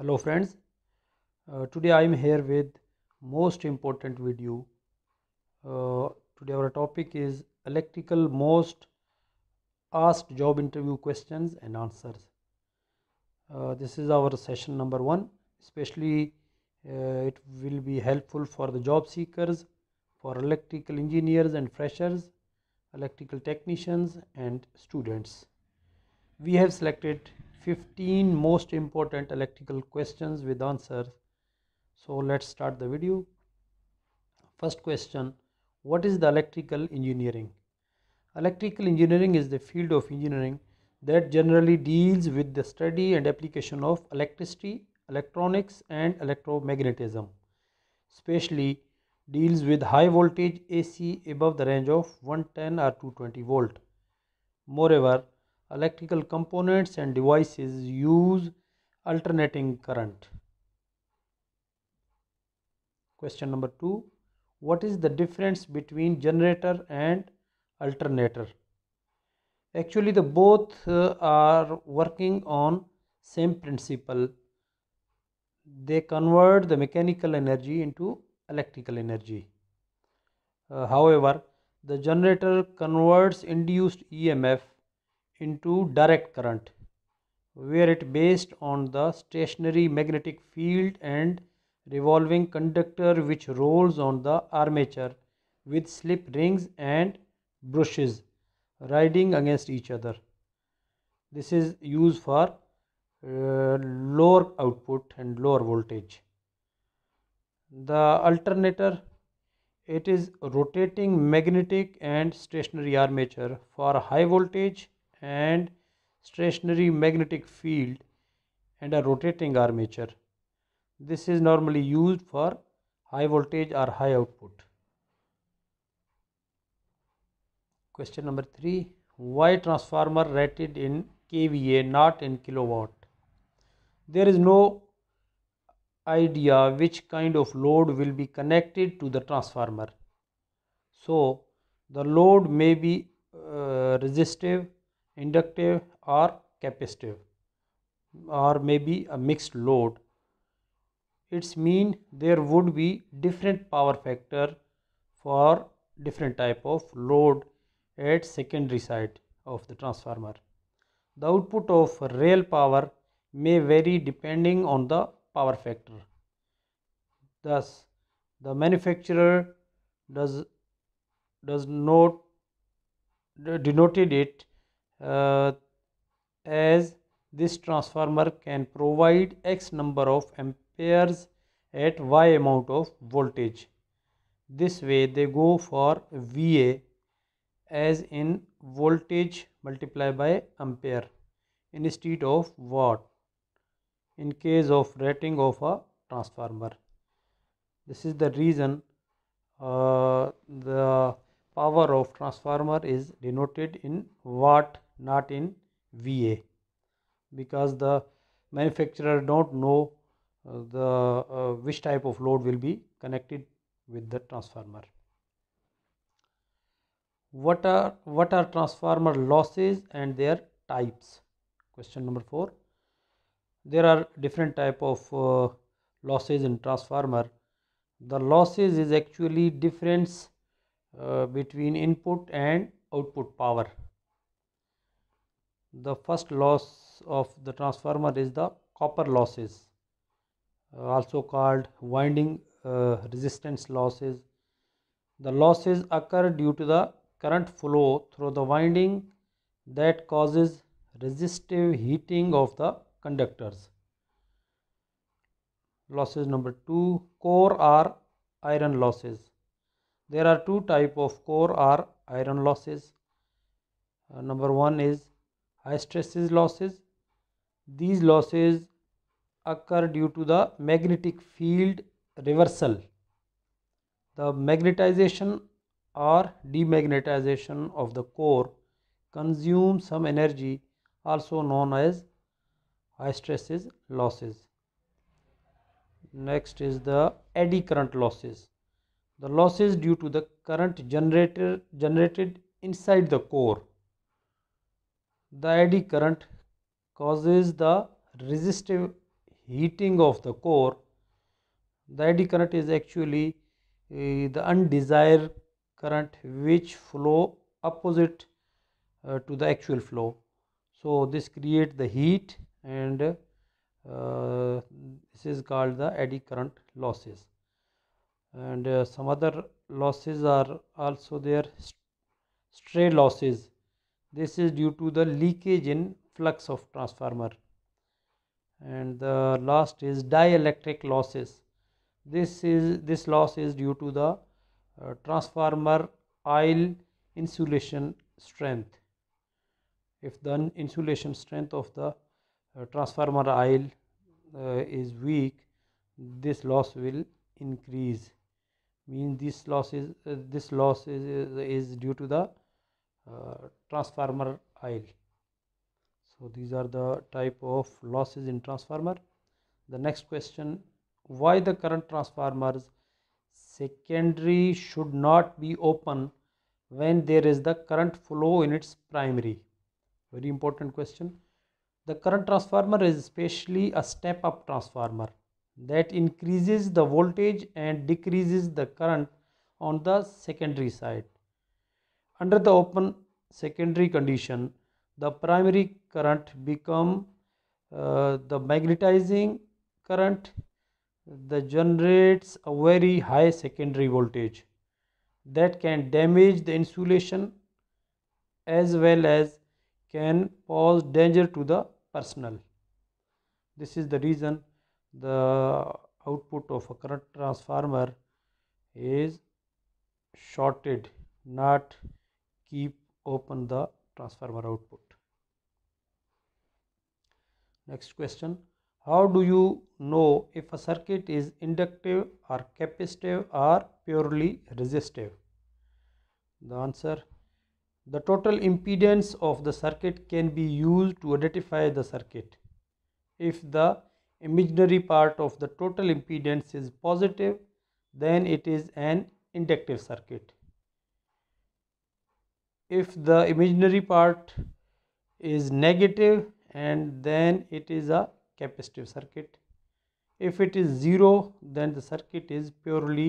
hello friends uh, today i am here with most important video uh, today our topic is electrical most asked job interview questions and answers uh, this is our session number one especially uh, it will be helpful for the job seekers for electrical engineers and freshers electrical technicians and students we have selected 15 most important electrical questions with answers so let's start the video first question what is the electrical engineering electrical engineering is the field of engineering that generally deals with the study and application of electricity electronics and electromagnetism especially deals with high voltage ac above the range of 110 or 220 volt moreover electrical components and devices use alternating current. Question number 2. What is the difference between generator and alternator? Actually the both uh, are working on same principle. They convert the mechanical energy into electrical energy. Uh, however, the generator converts induced EMF into direct current where it based on the stationary magnetic field and revolving conductor which rolls on the armature with slip rings and brushes riding against each other this is used for uh, lower output and lower voltage the alternator it is rotating magnetic and stationary armature for high voltage and stationary magnetic field and a rotating armature. This is normally used for high voltage or high output. Question number 3. Why transformer rated in kVA not in kilowatt? There is no idea which kind of load will be connected to the transformer. So, the load may be uh, resistive inductive or capacitive or maybe a mixed load it's mean there would be different power factor for different type of load at secondary side of the transformer the output of real power may vary depending on the power factor thus the manufacturer does does not denoted it uh, as this transformer can provide x number of amperes at y amount of voltage this way they go for va as in voltage multiplied by ampere instead of watt in case of rating of a transformer this is the reason uh, the power of transformer is denoted in watt not in VA because the manufacturer don't know uh, the uh, which type of load will be connected with the transformer what are what are transformer losses and their types question number 4 there are different type of uh, losses in transformer the losses is actually difference uh, between input and output power the first loss of the transformer is the copper losses uh, also called winding uh, resistance losses the losses occur due to the current flow through the winding that causes resistive heating of the conductors losses number 2 core or iron losses there are two type of core or iron losses uh, number one is high stresses losses. These losses occur due to the magnetic field reversal, the magnetization or demagnetization of the core consumes some energy also known as high stresses losses. Next is the eddy current losses. The losses due to the current generator generated inside the core the eddy current causes the resistive heating of the core the eddy current is actually uh, the undesired current which flow opposite uh, to the actual flow so this create the heat and uh, this is called the eddy current losses and some other losses are also there stray losses this is due to the leakage in flux of transformer. And the last is dielectric losses. This is this loss is due to the uh, transformer oil insulation strength. If the insulation strength of the uh, transformer oil uh, is weak, this loss will increase. Means this loss is uh, this loss is, is, is due to the uh, transformer oil. so these are the type of losses in transformer the next question why the current transformers secondary should not be open when there is the current flow in its primary very important question the current transformer is especially a step up transformer that increases the voltage and decreases the current on the secondary side under the open secondary condition the primary current become uh, the magnetizing current that generates a very high secondary voltage that can damage the insulation as well as can pose danger to the personnel this is the reason the output of a current transformer is shorted not keep open the transformer output. Next question, how do you know if a circuit is inductive or capacitive or purely resistive? The answer, the total impedance of the circuit can be used to identify the circuit. If the imaginary part of the total impedance is positive, then it is an inductive circuit if the imaginary part is negative and then it is a capacitive circuit if it is zero then the circuit is purely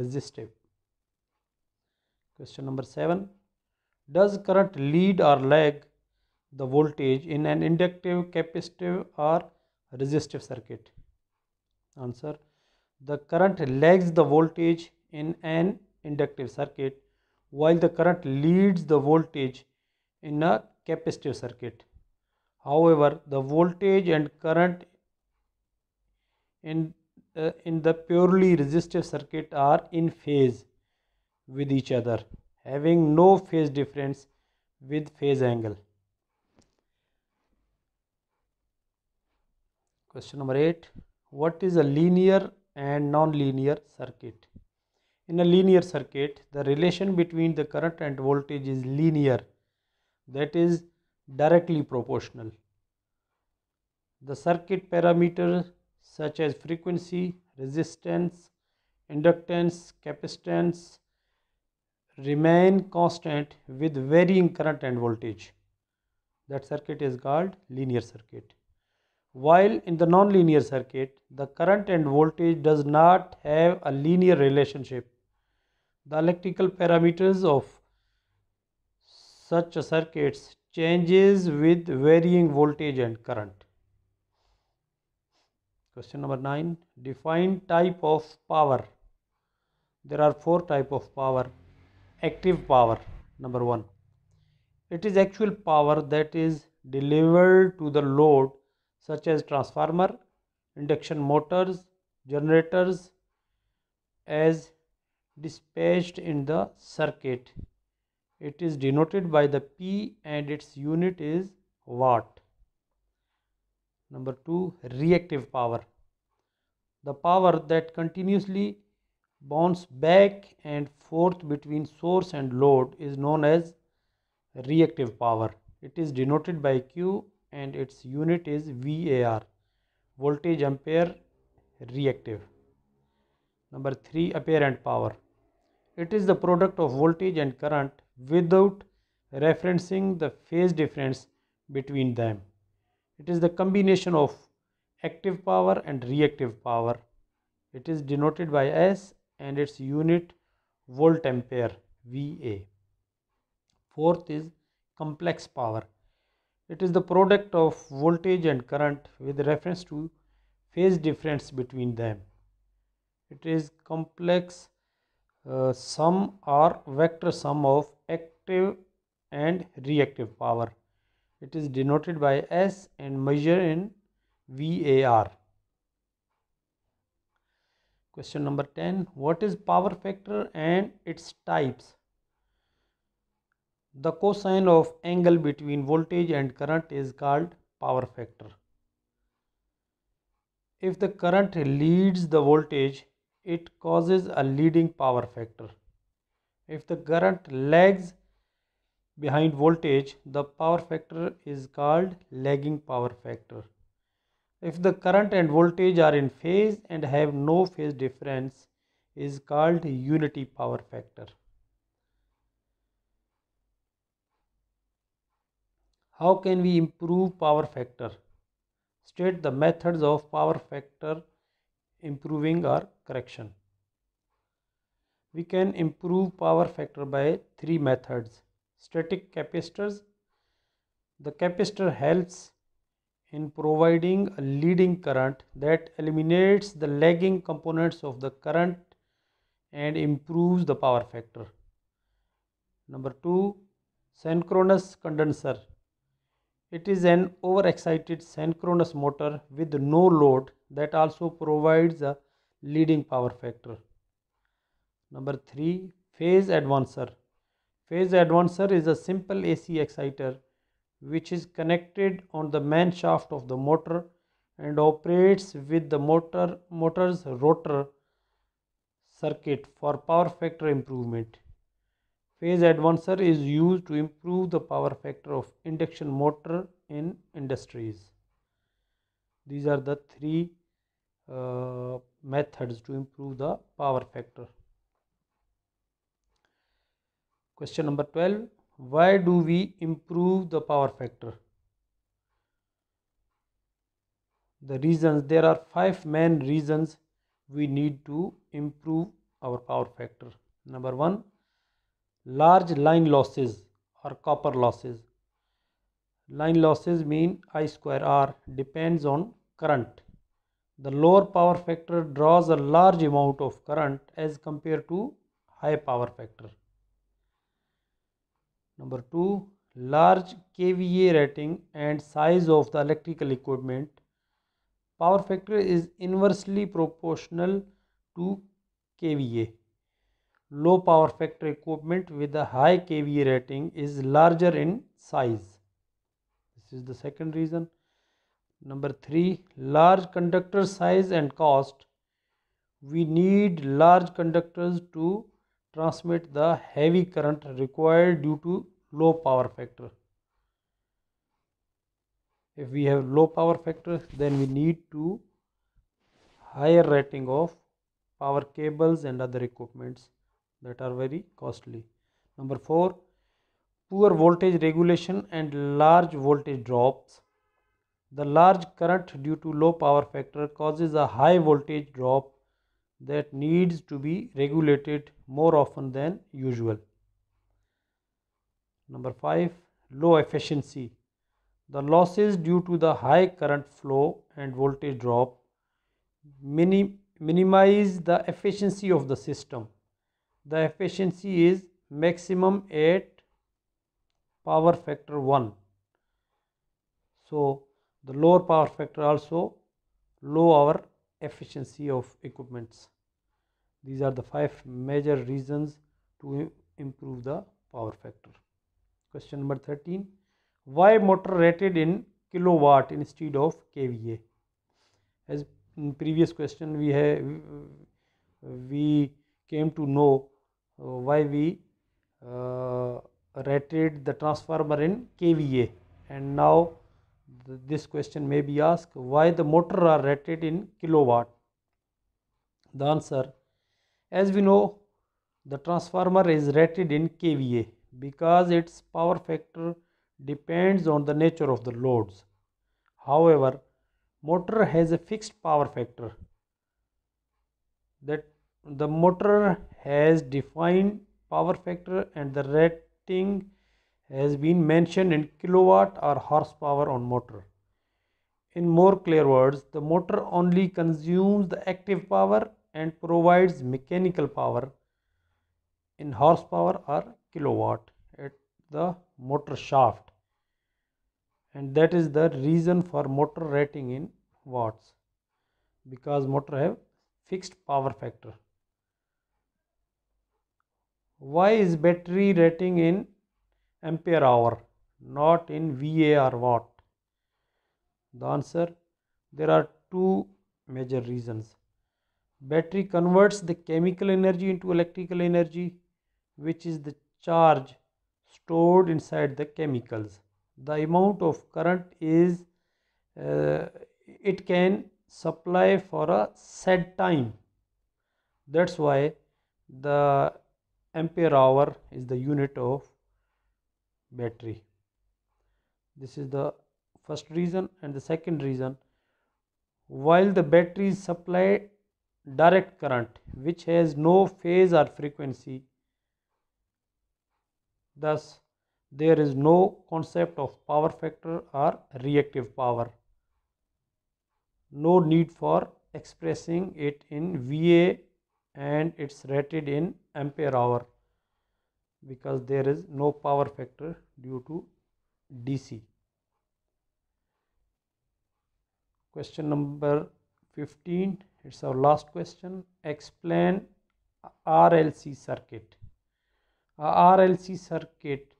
resistive question number seven does current lead or lag the voltage in an inductive capacitive or resistive circuit answer the current lags the voltage in an inductive circuit while the current leads the voltage in a capacitive circuit. However, the voltage and current in, uh, in the purely resistive circuit are in phase with each other, having no phase difference with phase angle. Question number 8. What is a linear and non-linear circuit? In a linear circuit, the relation between the current and voltage is linear, that is directly proportional. The circuit parameters such as frequency, resistance, inductance, capacitance remain constant with varying current and voltage. That circuit is called linear circuit. While in the nonlinear circuit, the current and voltage does not have a linear relationship the electrical parameters of such circuits changes with varying voltage and current. Question number 9. Define type of power. There are four type of power. Active power, number 1. It is actual power that is delivered to the load such as transformer, induction motors, generators as dispatched in the circuit. It is denoted by the P and its unit is watt. Number 2 reactive power. The power that continuously bounces back and forth between source and load is known as reactive power. It is denoted by Q and its unit is VAR voltage ampere reactive. Number 3 apparent power. It is the product of voltage and current without referencing the phase difference between them. It is the combination of active power and reactive power. It is denoted by S and its unit volt ampere VA. Fourth is complex power. It is the product of voltage and current with reference to phase difference between them it is complex uh, sum or vector sum of active and reactive power it is denoted by s and measured in var question number 10 what is power factor and its types the cosine of angle between voltage and current is called power factor. If the current leads the voltage, it causes a leading power factor. If the current lags behind voltage, the power factor is called lagging power factor. If the current and voltage are in phase and have no phase difference is called unity power factor. How can we improve power factor? State the methods of power factor improving or correction. We can improve power factor by three methods. Static capacitors. The capacitor helps in providing a leading current that eliminates the lagging components of the current and improves the power factor. Number two, synchronous condenser. It is an overexcited synchronous motor with no load that also provides a leading power factor. Number 3. Phase Advancer Phase Advancer is a simple AC exciter which is connected on the main shaft of the motor and operates with the motor motor's rotor circuit for power factor improvement. Phase advancer is used to improve the power factor of induction motor in industries. These are the three uh, methods to improve the power factor. Question number 12. Why do we improve the power factor? The reasons, there are five main reasons we need to improve our power factor. Number one, large line losses or copper losses line losses mean i square r depends on current the lower power factor draws a large amount of current as compared to high power factor number 2 large kva rating and size of the electrical equipment power factor is inversely proportional to kva low power factor equipment with a high kVA rating is larger in size. This is the second reason. Number three, large conductor size and cost. We need large conductors to transmit the heavy current required due to low power factor. If we have low power factor, then we need to higher rating of power cables and other equipments that are very costly. Number 4 poor voltage regulation and large voltage drops. The large current due to low power factor causes a high voltage drop that needs to be regulated more often than usual. Number 5 low efficiency. The losses due to the high current flow and voltage drop minim minimize the efficiency of the system the efficiency is maximum at power factor 1 so the lower power factor also low our efficiency of equipments these are the five major reasons to improve the power factor question number 13 why motor rated in kilowatt instead of kva as in previous question we have we came to know why we uh, rated the transformer in kVA and now th this question may be asked why the motor are rated in kilowatt the answer as we know the transformer is rated in kVA because its power factor depends on the nature of the loads however motor has a fixed power factor that the motor has defined power factor and the rating has been mentioned in kilowatt or horsepower on motor. In more clear words, the motor only consumes the active power and provides mechanical power in horsepower or kilowatt at the motor shaft. And that is the reason for motor rating in watts because motor have fixed power factor why is battery rating in ampere hour not in VA or watt? The answer there are two major reasons. Battery converts the chemical energy into electrical energy which is the charge stored inside the chemicals. The amount of current is uh, it can supply for a set time. That's why the ampere hour is the unit of battery this is the first reason and the second reason while the batteries supply direct current which has no phase or frequency thus there is no concept of power factor or reactive power no need for expressing it in va and it's rated in ampere hour because there is no power factor due to DC. Question number 15, it's our last question. Explain RLC circuit. A RLC circuit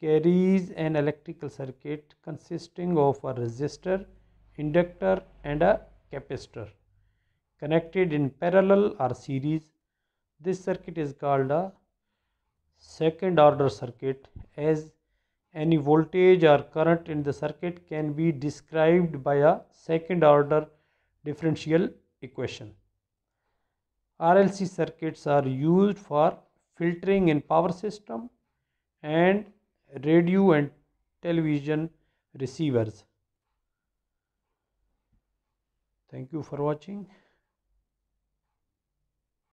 carries an electrical circuit consisting of a resistor, inductor and a capacitor connected in parallel or series this circuit is called a second order circuit as any voltage or current in the circuit can be described by a second order differential equation. RLC circuits are used for filtering in power system and radio and television receivers. Thank you for watching.